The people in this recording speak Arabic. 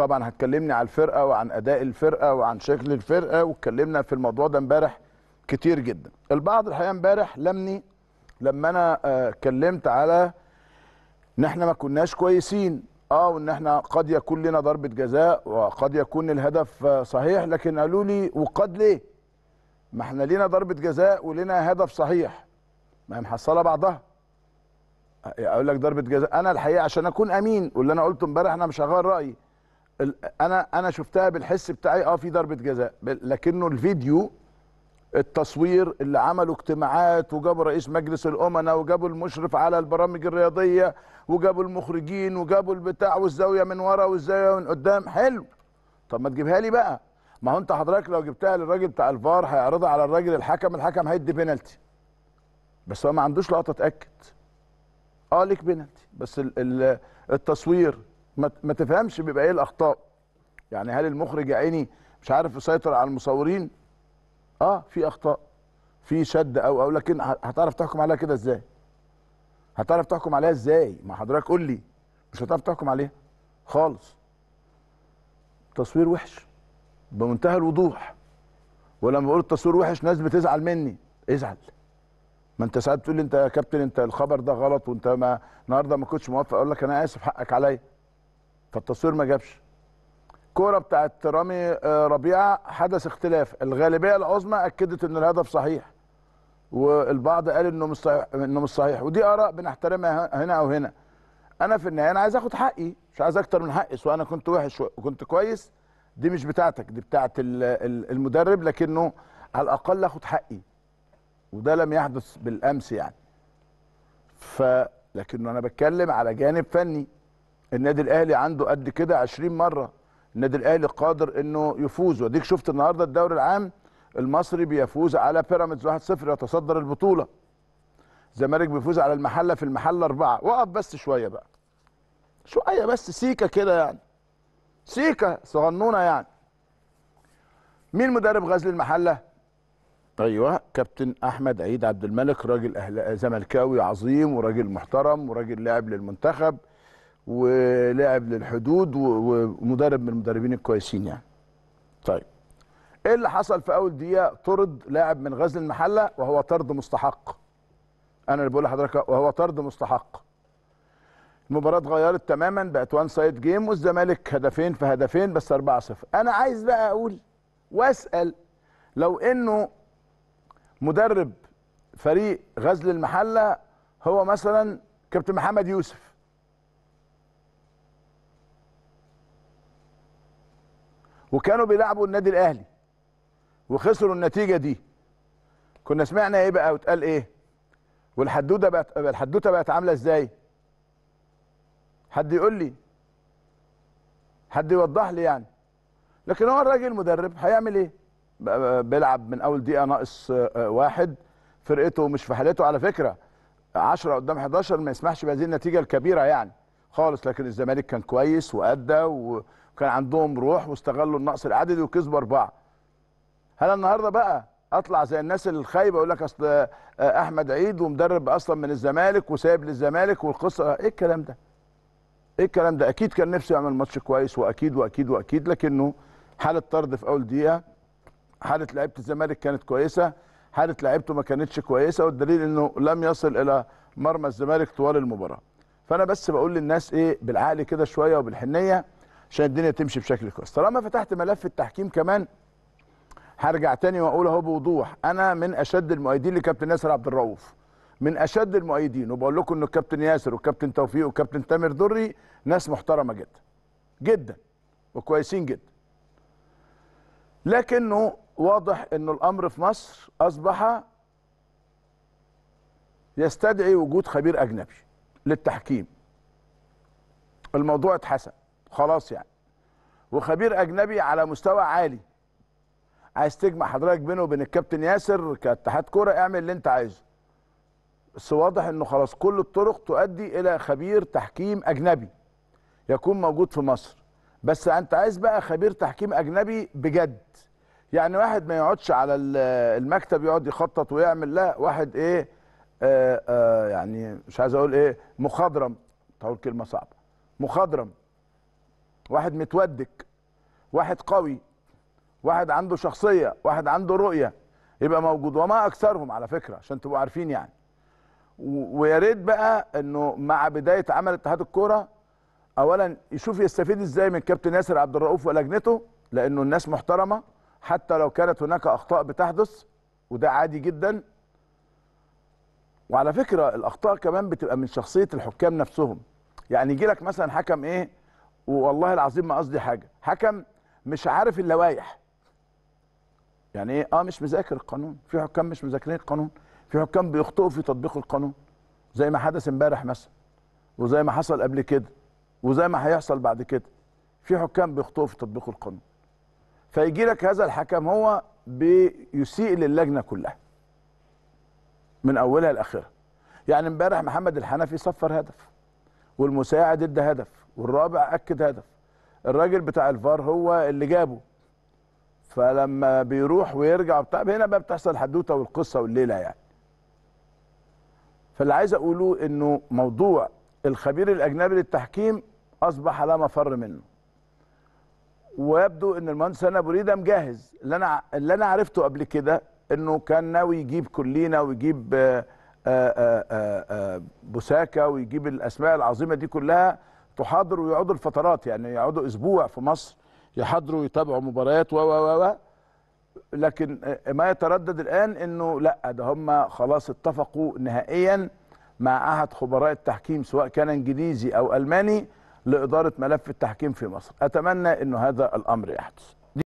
طبعا هتكلمني على الفرقه وعن اداء الفرقه وعن شكل الفرقه واتكلمنا في الموضوع ده امبارح كتير جدا البعض الحقيقه امبارح لمني لما انا آه، اتكلمت على ان احنا ما كناش كويسين اه وان احنا قد يكون لنا ضربه جزاء وقد يكون الهدف آه، صحيح لكن قالوا لي وقد ليه ما احنا لينا ضربه جزاء ولنا هدف صحيح ما هي محصله بعضها اقول لك ضربه جزاء انا الحقيقه عشان اكون امين واللي انا قلته امبارح انا مش هغير رايي انا انا شفتها بالحس بتاعي اه في ضربه جزاء لكنه الفيديو التصوير اللي عملوا اجتماعات وجابوا رئيس مجلس الامناء وجابوا المشرف على البرامج الرياضيه وجابوا المخرجين وجابوا البتاع والزاويه من ورا والزاويه من قدام حلو طب ما تجيبها لي بقى ما هو انت حضرتك لو جبتها للراجل بتاع الفار هيعرضها على الراجل الحكم الحكم هيدي بينالتي بس هو ما عندوش لقطه تاكد اه ليك بينالتي بس التصوير ما تفهمش بيبقى ايه الاخطاء يعني هل المخرج يا عيني مش عارف يسيطر على المصورين اه في اخطاء في شد او او لكن هتعرف تحكم عليها كده ازاي هتعرف تحكم عليها ازاي ما حضرتك قول لي مش هتعرف تحكم عليها خالص تصوير وحش بمنتهى الوضوح ولما بقول التصوير وحش ناس بتزعل مني ازعل ما انت ساعات تقول لي انت يا كابتن انت الخبر ده غلط وانت ما النهارده ما كنتش موافق اقول لك انا اسف حقك عليا فالتصوير ما جابش كوره بتاعت رامي آه، ربيعه حدث اختلاف الغالبيه العظمى اكدت ان الهدف صحيح والبعض قال انه مش صحيح انه مش صحيح ودي اراء بنحترمها هنا او هنا انا في النهايه انا عايز اخد حقي مش عايز اكتر من حقي سواء انا كنت وحش وكنت كويس دي مش بتاعتك دي بتاعت المدرب لكنه على الاقل اخد حقي وده لم يحدث بالامس يعني ف لكنه انا بتكلم على جانب فني النادي الاهلي عنده قد كده 20 مره النادي الاهلي قادر انه يفوز واديك شفت النهارده الدوري العام المصري بيفوز على بيراميدز 1-0 يتصدر البطوله الزمالك بيفوز على المحله في المحله اربعه وقف بس شويه بقى شويه بس سيكه كده يعني سيكه صغنونه يعني مين مدرب غزل المحله ايوه كابتن احمد عيد عبد الملك راجل زملكاوي عظيم وراجل محترم وراجل لاعب للمنتخب ولاعب للحدود ومدرب من المدربين الكويسين يعني طيب ايه اللي حصل في اول دقيقه طرد لاعب من غزل المحله وهو طرد مستحق انا اللي بقول لحضرتك وهو طرد مستحق المباراه اتغيرت تماما بقت وان سايد جيم والزمالك هدفين في هدفين بس 4 0 انا عايز بقى اقول واسال لو انه مدرب فريق غزل المحله هو مثلا كابتن محمد يوسف وكانوا بيلعبوا النادي الاهلي وخسروا النتيجه دي كنا سمعنا ايه بقى واتقال ايه والحدوته بقت الحدوته بقت عامله ازاي حد يقول لي حد يوضح لي يعني لكن هو الراجل مدرب هيعمل ايه بيلعب من اول دقيقه ناقص آه، واحد فرقته مش في حالته على فكره 10 قدام 11 ما يسمحش بهذه النتيجه الكبيره يعني خالص لكن الزمالك كان كويس وادى وكان عندهم روح واستغلوا النقص العددي وكسبوا اربعه. هل النهارده بقى اطلع زي الناس الخايبه يقول لك اصل احمد عيد ومدرب اصلا من الزمالك وسايب للزمالك والقصه ايه الكلام ده؟ ايه الكلام ده؟ اكيد كان نفسه يعمل ماتش كويس واكيد واكيد واكيد لكنه حاله طرد في اول دقيقه حاله لعيبه الزمالك كانت كويسه حاله لعيبته ما كانتش كويسه والدليل انه لم يصل الى مرمى الزمالك طوال المباراه. فانا بس بقول للناس ايه بالعقل كده شويه وبالحنيه عشان الدنيا تمشي بشكل كويس طالما فتحت ملف التحكيم كمان هرجع تاني واقول اهو بوضوح انا من اشد المؤيدين لكابتن ياسر عبد الرؤوف من اشد المؤيدين وبقول لكم ان الكابتن ياسر والكابتن توفيق والكابتن تامر دري ناس محترمه جدا جدا وكويسين جدا لكنه واضح ان الامر في مصر اصبح يستدعي وجود خبير اجنبي للتحكيم الموضوع اتحسن خلاص يعني وخبير اجنبي على مستوى عالي عايز تجمع حضرتك بينه وبين الكابتن ياسر كاتحاد كوره اعمل اللي انت عايزه بس واضح انه خلاص كل الطرق تؤدي الى خبير تحكيم اجنبي يكون موجود في مصر بس انت عايز بقى خبير تحكيم اجنبي بجد يعني واحد ما يقعدش على المكتب يقعد يخطط ويعمل لا واحد ايه آه، آه، يعني مش عايز اقول ايه مخضرم تقول كلمه صعبه مخضرم واحد متودك واحد قوي واحد عنده شخصيه واحد عنده رؤيه يبقى موجود وما اكثرهم على فكره عشان تبقوا عارفين يعني ويا ريت بقى انه مع بدايه عمل اتحاد الكوره اولا يشوف يستفيد ازاي من كابتن ياسر عبد الرؤوف ولجنته لانه الناس محترمه حتى لو كانت هناك اخطاء بتحدث وده عادي جدا وعلى فكره الاخطاء كمان بتبقى من شخصيه الحكام نفسهم يعني يجي لك مثلا حكم ايه والله العظيم ما قصدي حاجه حكم مش عارف اللوائح يعني ايه اه مش مذاكر القانون في حكام مش مذاكرين القانون في حكام بيخطئوا في تطبيق القانون زي ما حدث امبارح مثلا وزي ما حصل قبل كده وزي ما هيحصل بعد كده في حكام بيخطئوا في تطبيق القانون فيجي لك هذا الحكم هو بيسيء للجنه كلها من اولها لاخرها يعني امبارح محمد الحنفي صفر هدف والمساعد ادى هدف والرابع اكد هدف الراجل بتاع الفار هو اللي جابه فلما بيروح ويرجع وبتاع هنا بقى بتحصل الحدوته والقصه والليله يعني فاللي عايز اقوله انه موضوع الخبير الاجنبي للتحكيم اصبح لا مفر منه ويبدو ان المهندس انا ابو ريده مجهز اللي انا اللي انا عرفته قبل كده انه كان ناوي يجيب كلينا ويجيب آه، آه، آه، بوساكا ويجيب الاسماء العظيمه دي كلها تحاضر ويقعدوا الفترات يعني يقعدوا اسبوع في مصر يحضروا ويتابعوا مباريات و و و لكن ما يتردد الان انه لا ده هم خلاص اتفقوا نهائيا مع احد خبراء التحكيم سواء كان انجليزي او الماني لاداره ملف التحكيم في مصر اتمنى انه هذا الامر يحدث